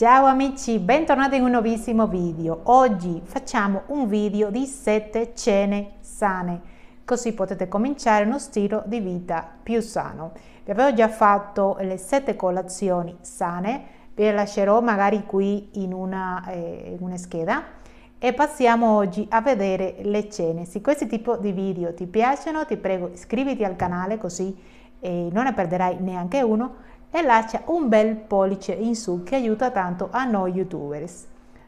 Ciao amici, bentornati in un nuovissimo video. Oggi facciamo un video di 7 cene sane, così potete cominciare uno stile di vita più sano. Vi avevo già fatto le 7 colazioni sane, vi lascerò magari qui in una, eh, in una scheda e passiamo oggi a vedere le cene. Se questi tipo di video ti piacciono ti prego iscriviti al canale così eh, non ne perderai neanche uno e lascia un bel pollice in su che aiuta tanto a noi youtubers.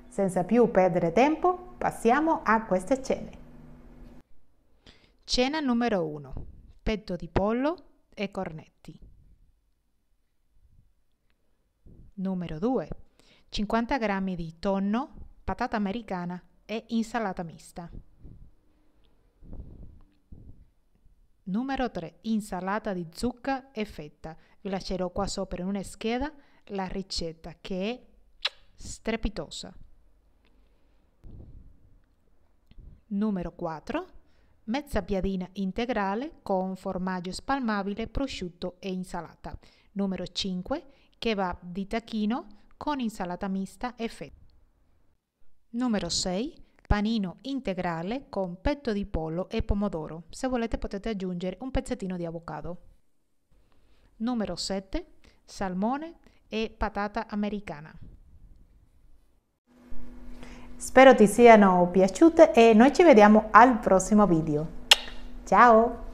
Senza più perdere tempo, passiamo a queste cene. Cena numero 1. Petto di pollo e cornetti. Numero 2. 50 g di tonno, patata americana e insalata mista. Numero 3. Insalata di zucca e fetta vi lascerò qua sopra in una scheda la ricetta che è strepitosa. Numero 4. Mezza piadina integrale con formaggio spalmabile, prosciutto e insalata. Numero 5. Kebab di tacchino con insalata mista e fette. Numero 6 panino integrale con petto di pollo e pomodoro. Se volete potete aggiungere un pezzettino di avocado numero 7, salmone e patata americana. Spero ti siano piaciute e noi ci vediamo al prossimo video. Ciao!